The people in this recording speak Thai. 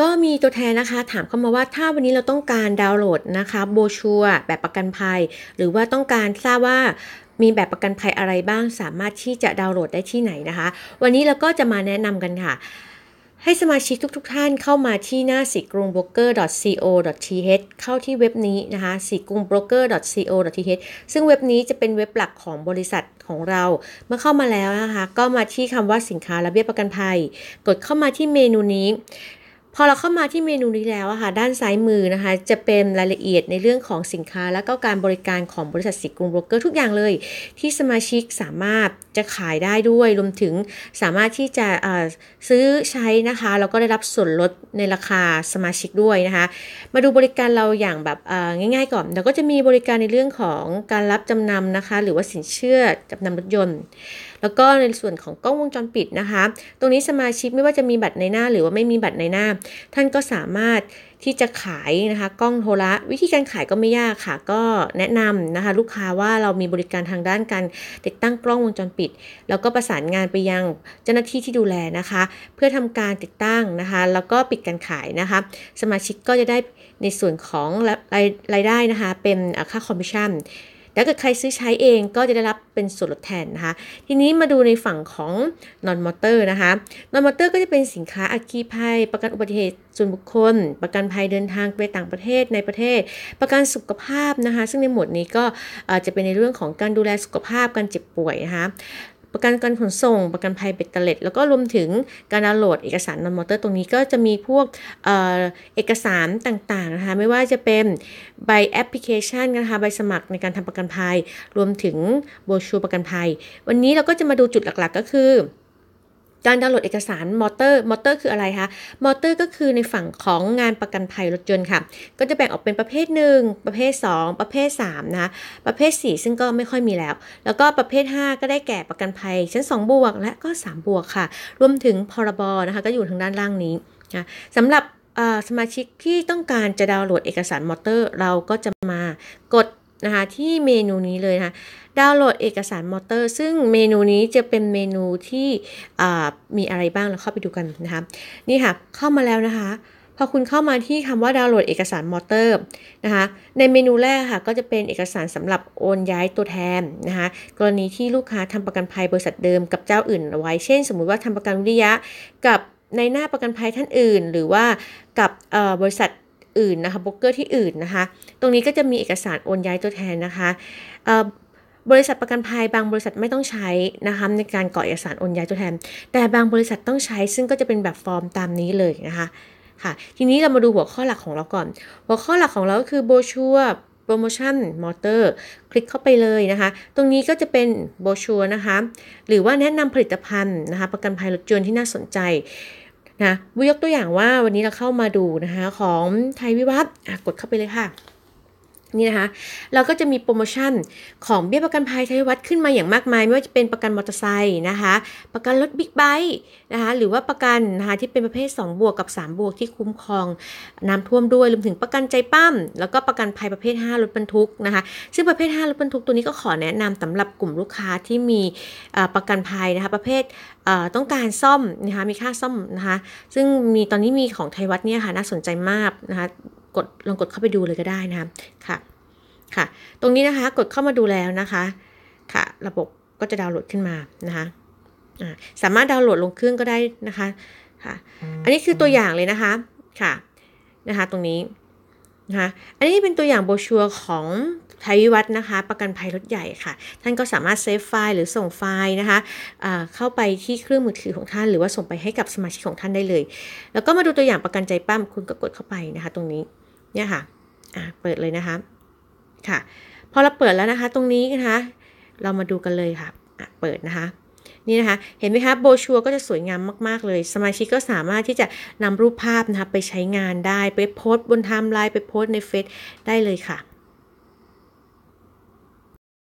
ก็มีตัวแทนนะคะถามเข้ามาว่าถ้าวันนี้เราต้องการดาวน์โหลดนะคะโบชัวแบบประกันภัย หรือว่าต้องการทราบว่ามีแบบประกันภัยอะไรบ้าง สามารถที่จะดาวน์โหลดได้ที่ไหนนะคะ วันนี้เราก็จะมาแนะนำกันค่ะ ให้สมาชิกทุกๆทท่านเข้ามาที่หน้าสิกรุงโบรกเกอร์ co th เข้าที่เว็บนี้นะคะสิกรุงโบรกเกอร์ co th ซึ่งเว็บนี้จะเป็นเว็บหลักของบริษัทของเรา เมื่อเข้ามาแล้วนะคะก็มาที่คำว่าสินค้าระเบียบประกันภัย กดเข้ามาที่เมนูนี้พอเราเข้ามาที่เมนูนี้แล้วค่ะด้านซ้ายมือนะคะจะเป็นรายละเอียดในเรื่องของสินค้า และก็การบริการของบริษัทสิกรุงโบรกเกอร์ทุกอย่างเลย ที่สมาชิกสามารถจะขายได้ด้วย รวมถึงสามารถที่จะซื้อใช้นะคะแล้วก็ได้รับส่วนลดในราคาสมาชิกด้วยนะคะ มาดูบริการเราอย่างแบบง่ายๆก่อนเราก็จะมีบริการในเรื่องของการรับจำนำนะคะหรือว่าสินเชื่อจำนำรถยนต์แล้วก็ในส่วนของกล้องวงจรปิดนะคะ ตรงนี้สมาชิกไม่ว่าจะมีบัตรในหน้าหรือว่าไม่มีบัตรในหน้าท่านก็สามารถที่จะขายนะคะ กล้องโทรละวิธีการขายก็ไม่ยากค่ะ ก็แนะนำนะคะลูกค้าว่าเรามีบริการทางด้านการติดตั้งกล้องวงจรปิด แล้วก็ประสานงานไปยังเจ้าหน้าที่ที่ดูแลนะคะ เพื่อทำการติดตั้งนะคะ แล้วก็ปิดการขายนะคะสมาชิกก็จะได้ในส่วนของรายรายได้นะคะเป็นค่าคอมมิชชั่นแต่ถ้าเกิดใครซื้อใช้เองก็จะได้รับเป็นส่วนลดแทนนะคะ ทีนี้มาดูในฝั่งของนอนมอเตอร์นะคะนอนมอเตอร์ก็จะเป็นสินค้าอัคคีภัยประกันอุบัติเหตุส่วนบุคคล ประกันภัยเดินทางไปต่างประเทศในประเทศ ประกันสุขภาพนะคะ ซึ่งในหมวดนี้ก็จะเป็นในเรื่องของการดูแลสุขภาพการเจ็บป่วยนะคะประกันการขนส่งประกันภัยเบ็ดเตล็ดแล้วก็รวมถึงการดาวน์โหลด เอกสารนอนมอเตอร์ตรงนี้ก็จะมีพวกเอเอกสารต่างๆนะคะไม่ว่าจะเป็นใบแอปพลิเคชันนะคะใบสมัครในการทำประกันภัย รวมถึงโบชัวประกันภัย วันนี้เราก็จะมาดูจุดหลักๆ ก็คือการดาวน์โหลดเอกสารมอเตอร์ มอเตอร์คืออะไรคะ มอเตอร์ก็คือในฝั่งของงานประกันภัยรถยนต์ค่ะ ก็จะแบ่งออกเป็นประเภท 1 ประเภท 2 ประเภท3นะประเภท 4 ซึ่งก็ไม่ค่อยมีแล้ว แล้วก็ประเภท 5 ก็ได้แก่ประกันภัยชั้น2บวกและก็3บวกค่ะ รวมถึงพรบนะคะก็อยู่ทางด้านล่างนี้นะสำหรับสมาชิกที่ต้องการจะดาวน์โหลดเอกสารมอเตอร์เราก็จะมากดนะคะที่เมนูนี้เลยนะคะดาวน์โหลดเอกสารมอเตอร์ ซึ่งเมนูนี้จะเป็นเมนูที่มีอะไรบ้างเราเข้าไปดูกันนะคะนี่ค่ะเข้ามาแล้วนะคะพอคุณเข้ามาที่คำว่าดาวน์โหลดเอกสารมอเตอร์นะคะในเมนูแรกค่ะก็จะเป็นเอกสารสำหรับโอนย้ายตัวแทนนะคะกรณีที่ลูกค้าทำประกันภัยบริษัทเดิมกับเจ้าอื่นไว้เช่นสมมุติว่าทำประกันวิทยะกับในหน้าประกันภัยท่านอื่น หรือว่ากับบริษัทอื่นนะคะลบอกเกอร์ที่อื่นนะคะ ตรงนี้ก็จะมีเอกสารโอนย้ายตัวแทนนะคะบริษัทประกันภัยบางบริษัทไม่ต้องใช้นะคะในการก่อเอกสารโอนย้ายตัวแทน แต่บางบริษัทต้องใช้ซึ่งก็จะเป็นแบบฟอร์มตามนี้เลยนะคะค่ะทีนี้เรามาดูหัวข้อหลักของเราก่อน หัวข้อหลักของเราก็คือโบชัวโปรโมชั่นมอเตอร์คลิกเข้าไปเลยนะคะตรงนี้ก็จะเป็นโบชัวนะคะหรือว่าแนะนำผลิตภัณฑ์นะคะประกันภัยรถยนต์ที่น่าสนใจนะยกตัวอย่างว่าวันนี้เราเข้ามาดูนะคะ ของไทยวิวัฒน์กดเข้าไปเลยค่ะนี่นะคะเราก็จะมีโปรโมชั่นของเบี้ยประกันภัยชัยวัดขึ้นมาอย่างมากมาย ไม่ว่าจะเป็นประกันมอเตอร์ไซค์นะคะประกันรถบิ๊กไบค์นะคะหรือว่าประกันนะคะที่เป็นประเภท2บวกกับ3 บวกที่คุ้มครองน้ำท่วมด้วยรวมถึงประกันใจปั้มแล้วก็ประกันภัยประเภท 5รถบรรทุกนะคะซึ่งประเภท5รถบรรทุกตัวนี้ก็ขอแนะนำสำหรับกลุ่มลูกค้าที่มีประกันภัยนะคะประเภทต้องการซ่อมนะคะมีค่าซ่อมนะคะซึ่งมีตอนนี้มีของไทยวัดเนี่ยค่ะน่าสนใจมากนะคะกดลองกดเข้าไปดูเลยก็ได้นะคะ ค่ะ ค่ะ ตรงนี้นะคะกดเข้ามาดูแล้วนะคะ ค่ะ ระบบก็จะดาวน์โหลดขึ้นมานะคะสามารถดาวน์โหลดลงเครื่องก็ได้นะคะ ค่ะ อันนี้คือตัวอย่างเลยนะคะ ค่ะ นะคะตรงนี้ นะคะ อันนี้เป็นตัวอย่างโบชัวของไทยวิวัฒนะคะ ประกันภัยรถใหญ่ค่ะ ท่านก็สามารถเซฟ ไฟล์หรือส่งไฟล์นะคะะเข้าไปที่เครื่องมือถือของท่านหรือว่าส่งไปให้กับสมาชิกของท่านได้เลย แล้วก็มาดูตัวอย่างประกันใจปั้มคุณก็กดเข้าไปนะคะตรงนี้เนี่ยค่ะ อ่ะ เปิดเลยนะคะ ค่ะ พอเราเปิดแล้วนะคะ ตรงนี้นะคะ เรามาดูกันเลยค่ะ อ่ะ เปิดนะคะ นี่นะคะ เห็นไหมคะ โบชัวก็จะสวยงามมากๆเลย สมาชิกก็สามารถที่จะนำรูปภาพนะคะไปใช้งานได้ ไปโพสต์บนไทม์ไลน์ไปโพสต์ในเฟซได้เลยค่ะ